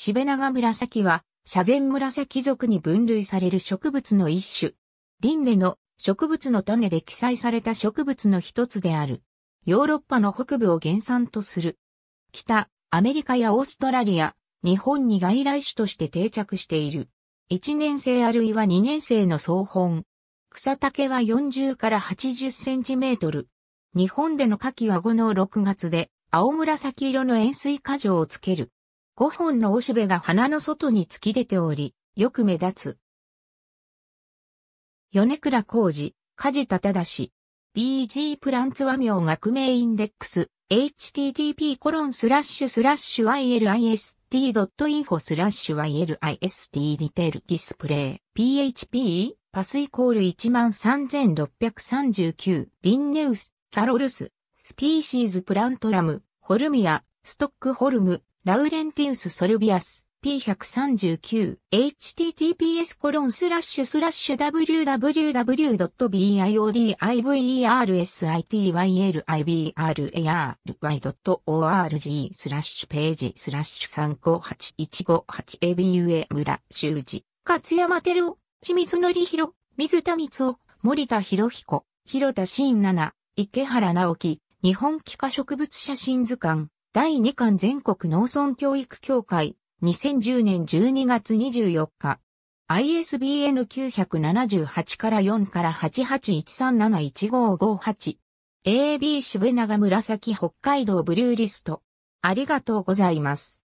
シベナガ紫は、社前紫族に分類される植物の一種。輪廻の植物の種で記載された植物の一つである。ヨーロッパの北部を原産とする。北、アメリカやオーストラリア、日本に外来種として定着している。一年生あるいは二年生の総本。草丈は40から80センチメートル。日本での夏季は5の6月で、青紫色の塩水果状をつける。5本のおしべが花の外に突き出ており、よく目立つ。米倉浩二、梶田正。BG プランツ和名学名インデックス、http コロンスラッシュスラッシュ ylist.info スラッシュ ylist ディテールディスプレイ、php、パスイコール13639、リンネウス、キャロルス、スピーシーズプラントラム、ホルミア、ストックホルム、ラウレンティウス・ソルビアス、P139、https コロンスラッシュスラッシュ www.biodiversityylibrar.org スラッシュページスラッシュ 358158abua 村修二、勝山照夫、清水則弘、水田光夫、森田博彦、広田真七、池原直樹、日本気化植物写真図鑑。第2巻全国農村教育協会、2010年12月24日、ISBN 978から4から881371558、AB 渋長紫北海道ブルーリスト。ありがとうございます。